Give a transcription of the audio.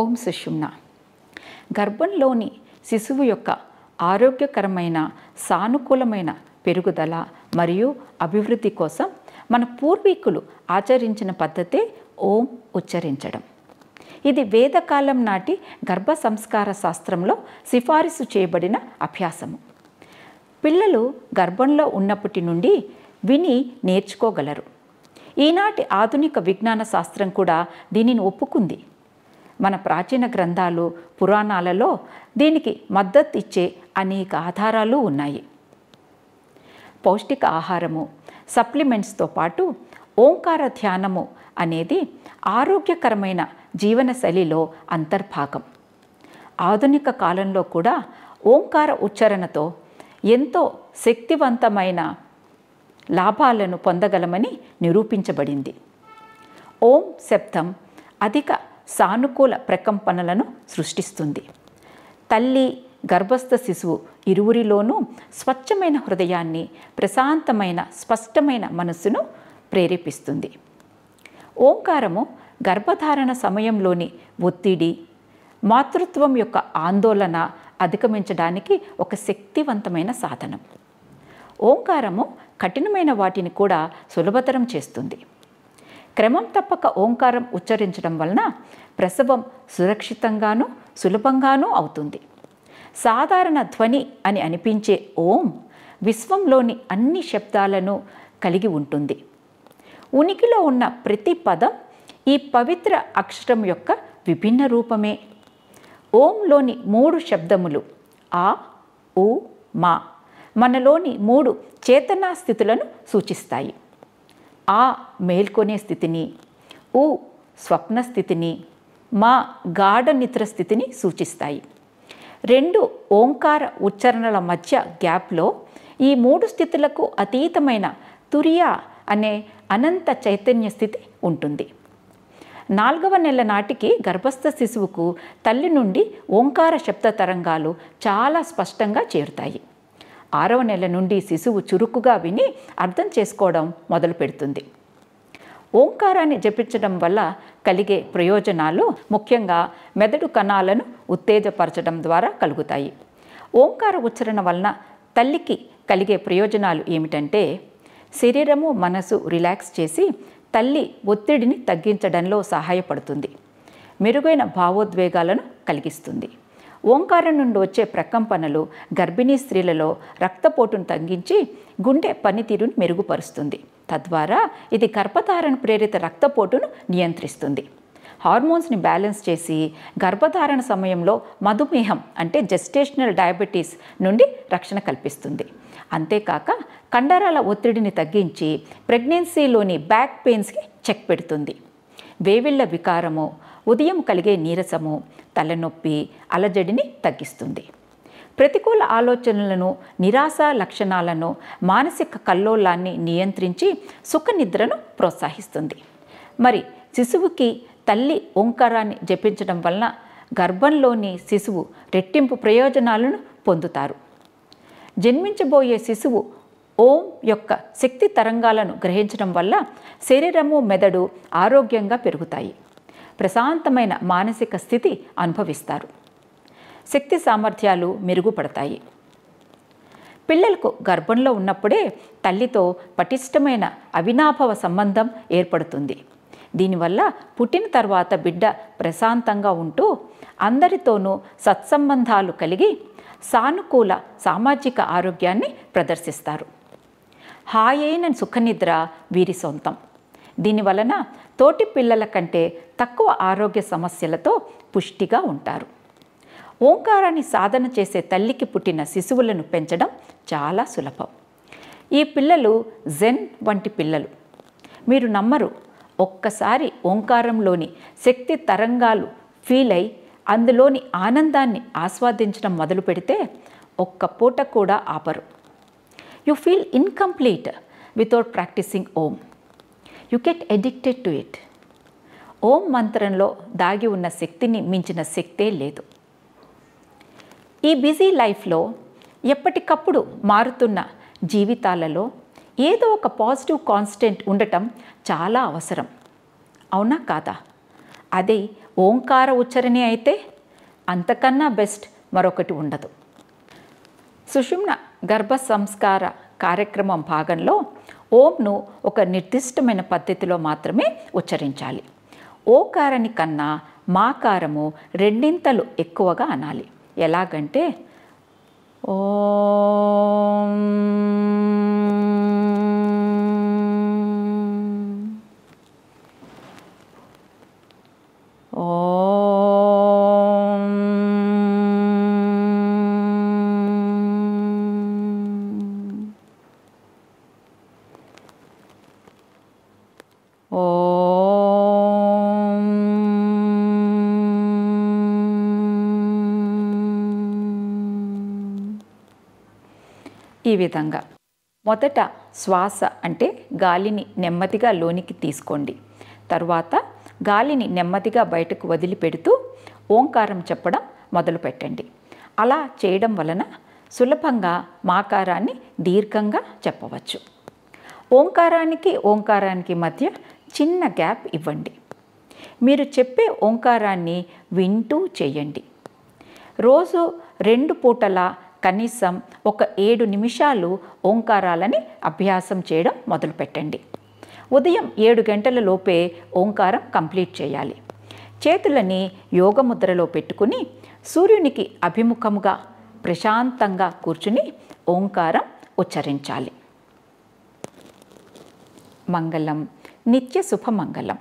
ఓం సుషుమ్న గర్భంలోని శిశువు యొక్క ఆరోగ్యకరమైన సానుకూలమైన పెరుగుదల మరియు అభివృద్ధి కోసం మన పూర్వీకులు ఆచరించిన పద్ధతే ఓం ఉచ్చరించడం ఇది వేదకాలం నాటి గర్భ సంస్కార శాస్త్రంలో సిఫారసు చేయబడిన అభ్యాసము పిల్లలు గర్భంలో ఉన్నప్పటి నుండి విని నేర్చుకోగలరు ఈనాటి ఆధునిక విజ్ఞాన శాస్త్రం కూడా దీనిని ఒప్పుకుంది మన ప్రాచీన గ్రంథాలు పురాణాలలో దీనికి మద్దతు ఇచ్చే అనేక ఆధారాలు ఉన్నాయి పౌష్టిక ఆహారము సప్లిమెంట్స్తో పాటు ఓంకార ధ్యానము అనేది ఆరోగ్యకరమైన జీవనశైలిలో అంతర్భాగం ఆధునిక కాలంలో కూడా ఓంకార ఉచ్చారణతో ఎంతో శక్తివంతమైన లాభాలను పొందగలమని నిరూపించబడింది ఓం శబ్దం అధిక సానుకూల ప్రకంపనలను సృష్టిస్తుంది తల్లి గర్భస్థ శిశువు ఇరువురిలోనూ స్వచ్ఛమైన హృదయాన్ని ప్రశాంతమైన స్పష్టమైన మనస్సును ప్రేరేపిస్తుంది ఓంకారము గర్భధారణ సమయంలోని ఒత్తిడి మాతృత్వం యొక్క ఆందోళన అధిగమించడానికి ఒక శక్తివంతమైన సాధనం ఓంకారము కఠినమైన వాటిని కూడా సులభతరం చేస్తుంది క్రమం తప్పక ఓంకారం ఉచ్చరించడం వలన ప్రసవం సురక్షితంగానూ సులభంగానూ అవుతుంది సాధారణ ధ్వని అని అనిపించే ఓం విశ్వంలోని అన్ని శబ్దాలను కలిగి ఉంటుంది ఉనికిలో ఉన్న ప్రతి పదం ఈ పవిత్ర అక్షరం యొక్క విభిన్న రూపమే ఓంలోని మూడు శబ్దములు ఆ ఊ మా మనలోని మూడు చేతనా స్థితులను సూచిస్తాయి ఆ మేల్కొనే స్థితిని ఉ స్వప్న స్థితిని మా గాఢ నిద్ర స్థితిని సూచిస్తాయి రెండు ఓంకార ఉచ్చారణల మధ్య గ్యాప్లో ఈ మూడు స్థితులకు అతీతమైన తురియా అనే అనంత చైతన్య స్థితి ఉంటుంది నాలుగవ నెల నాటికి గర్భస్థ శిశువుకు తల్లి నుండి ఓంకార శబ్ద తరంగాలు చాలా స్పష్టంగా చేరుతాయి ఆరవ నెల నుండి శిశువు చురుకుగా విని అర్థం చేసుకోవడం మొదలు పెడుతుంది ఓంకారాన్ని జపించడం వల్ల కలిగే ప్రయోజనాలు ముఖ్యంగా మెదడు కణాలను ఉత్తేజపరచడం ద్వారా కలుగుతాయి ఓంకార ఉచ్చరణ వలన తల్లికి కలిగే ప్రయోజనాలు ఏమిటంటే శరీరము మనసు రిలాక్స్ చేసి తల్లి ఒత్తిడిని తగ్గించడంలో సహాయపడుతుంది మెరుగైన భావోద్వేగాలను కలిగిస్తుంది ఓంకారం నుండి వచ్చే ప్రకంపనలు గర్భిణీ స్త్రీలలో రక్తపోటును తగ్గించి గుండె పనితీరును మెరుగుపరుస్తుంది తద్వారా ఇది గర్భధారణ ప్రేరిత రక్తపోటును నియంత్రిస్తుంది హార్మోన్స్ని బ్యాలెన్స్ చేసి గర్భధారణ సమయంలో మధుమేహం అంటే జెస్టేషనల్ డయాబెటీస్ నుండి రక్షణ కల్పిస్తుంది అంతేకాక కండరాల ఒత్తిడిని తగ్గించి ప్రెగ్నెన్సీలోని బ్యాక్ పెయిన్స్కి చెక్ పెడుతుంది వేవిళ్ళ వికారము ఉదయం కలిగే నీరసము తలనొప్పి అలజడిని తగ్గిస్తుంది ప్రతికూల ఆలోచనలను నిరాశ లక్షణాలను మానసిక కల్లోలాన్ని నియంత్రించి సుఖ నిద్రను ప్రోత్సహిస్తుంది మరి శిశువుకి తల్లి ఓంకారాన్ని జపించడం వలన గర్భంలోని శిశువు రెట్టింపు ప్రయోజనాలను పొందుతారు జన్మించబోయే శిశువు ఓం యొక్క శక్తి తరంగాలను గ్రహించడం వల్ల శరీరము మెదడు ఆరోగ్యంగా పెరుగుతాయి ప్రశాంతమైన మానసిక స్థితి అనుభవిస్తారు శక్తి సామర్థ్యాలు మెరుగుపడతాయి పిల్లలకు గర్భంలో ఉన్నప్పుడే తల్లితో పటిష్టమైన అవినాభవ సంబంధం ఏర్పడుతుంది దీనివల్ల పుట్టిన తర్వాత బిడ్డ ప్రశాంతంగా ఉంటూ అందరితోనూ సత్సంబంధాలు కలిగి సానుకూల సామాజిక ఆరోగ్యాన్ని ప్రదర్శిస్తారు హాయైన సుఖనిద్ర వీరి సొంతం దీనివలన తోటి పిల్లల కంటే తక్కువ ఆరోగ్య సమస్యలతో పుష్టిగా ఉంటారు ఓంకారాన్ని సాధన చేసే తల్లికి పుట్టిన శిశువులను పెంచడం చాలా సులభం ఈ పిల్లలు జెన్ వంటి పిల్లలు మీరు నమ్మరు ఒక్కసారి ఓంకారంలోని శక్తి తరంగాలు ఫీల్ అయి అందులోని ఆనందాన్ని ఆస్వాదించడం మొదలు పెడితే ఒక్క పూట కూడా ఆపరు you feel incomplete without practicing Om you get addicted to it Om మంత్రంలో దాగి ఉన్న శక్తిని మించిన శక్తే లేదు ఈ బిజీ లైఫ్లో ఎప్పటికప్పుడు మారుతున్న జీవితాలలో ఏదో ఒక పాజిటివ్ కాన్స్టెంట్ ఉండటం చాలా అవసరం అవునా కాదా అదే ఓంకార ఉచ్చరణే అయితే అంతకన్నా బెస్ట్ మరొకటి ఉండదు సుషుమ్న గర్భ సంస్కార కార్యక్రమం భాగంలో ఓంను ఒక నిర్దిష్టమైన పద్ధతిలో మాత్రమే ఉచ్చరించాలి ఓకారని కన్నా మాకారము రెండింతలు ఎక్కువగా అనాలి ఎలాగంటే ఓ ఓ ఈ విధంగా మొదట శ్వాస అంటే గాలిని నెమ్మదిగా లోనికి తీసుకోండి తర్వాత గాలిని నెమ్మదిగా బయటకు వదిలిపెడుతూ ఓంకారం చెప్పడం మొదలు పెట్టండి అలా చేయడం వలన సులభంగా మాకారాన్ని దీర్ఘంగా చెప్పవచ్చు ఓంకారానికి ఓంకారానికి మధ్య చిన్న గ్యాప్ ఇవ్వండి మీరు చెప్పే ఓంకారాన్ని వింటూ చేయండి రోజు రెండు పూటల కనీసం ఒక ఏడు నిమిషాలు ఓంకారాలని అభ్యాసం చేయడం మొదలుపెట్టండి ఉదయం ఏడు గంటల లోపే ఓంకారం కంప్లీట్ చేయాలి చేతులని యోగ ముద్రలో పెట్టుకుని సూర్యునికి అభిముఖముగా ప్రశాంతంగా కూర్చుని ఓంకారం ఉచ్చరించాలి మంగళం నిత్య శుభమంగళం